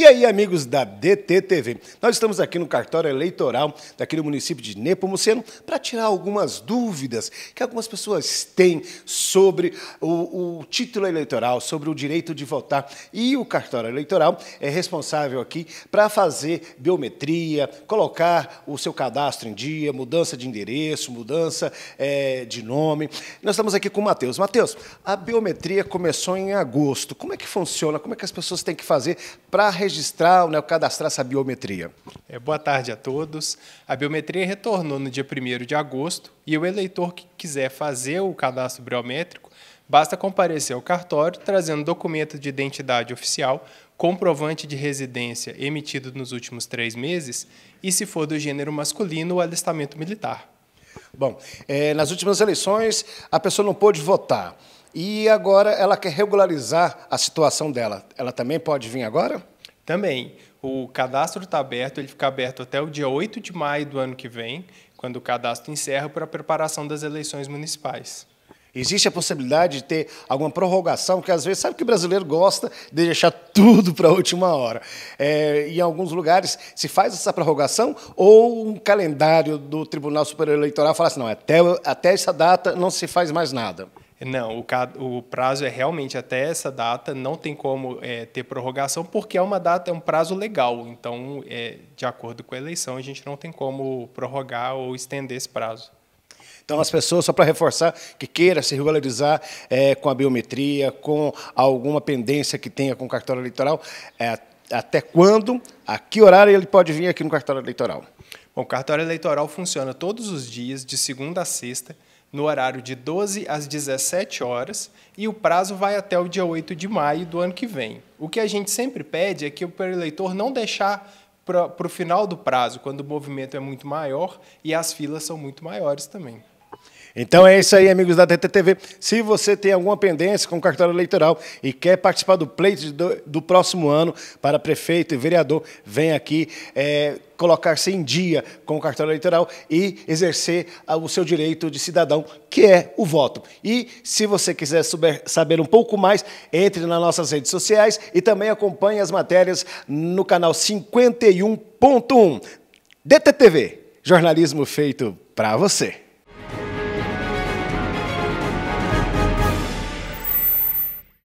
Yeah. aí, amigos da DTTV? Nós estamos aqui no cartório eleitoral daqui do município de Nepomuceno para tirar algumas dúvidas que algumas pessoas têm sobre o, o, título eleitoral, sobre o direito de votar. E o cartório eleitoral é responsável aqui para fazer biometria, colocar o seu cadastro em dia, mudança de endereço, mudança é, de nome. Nós estamos aqui com o Matheus. Matheus, a biometria começou em agosto. Como é que funciona? Como é que as pessoas têm que fazer para registrar? registrar, né, cadastrar essa biometria? É, boa tarde a todos. A biometria retornou no dia 1 de agosto e o eleitor que quiser fazer o cadastro biométrico basta comparecer ao cartório trazendo documento de identidade oficial, comprovante de residência emitido nos últimos três meses e, se for do gênero masculino, o alistamento militar. Bom, é, nas últimas eleições a pessoa não pôde votar e agora ela quer regularizar a situação dela. Ela também pode vir agora? Também, o cadastro está aberto, ele fica aberto até o dia 8 de maio do ano que vem, quando o cadastro encerra para a preparação das eleições municipais. Existe a possibilidade de ter alguma prorrogação, que às vezes sabe que o brasileiro gosta de deixar tudo para a última hora. É, em alguns lugares se faz essa prorrogação ou um calendário do Tribunal Superior Eleitoral fala assim, não, até, até essa data não se faz mais nada. Não, o, o, prazo é realmente até essa data, não tem como é, ter prorrogação, porque é uma data, é um prazo legal. Então, é, de acordo com a eleição, a gente não tem como prorrogar ou estender esse prazo. Então, as pessoas, só para reforçar, que queira se regularizar é, com a biometria, com alguma pendência que tenha com o cartório eleitoral, é, até quando, a que horário ele pode vir aqui no cartório eleitoral? Bom, o cartório eleitoral funciona todos os dias, de segunda a sexta no horário de 12 às 17 horas, e o prazo vai até o dia 8 de maio do ano que vem. O que a gente sempre pede é que o eleitor não deixar para o final do prazo, quando o movimento é muito maior e as filas são muito maiores também. Então é isso aí, amigos da DTTV. Se você tem alguma pendência com o cartório eleitoral e quer participar do pleito do, do próximo ano para prefeito e vereador, vem aqui é, colocar-se em dia com o cartório eleitoral e exercer o seu direito de cidadão, que é o voto. E se você quiser saber um pouco mais, entre nas nossas redes sociais e também acompanhe as matérias no canal 51.1 DTTV, jornalismo feito para você.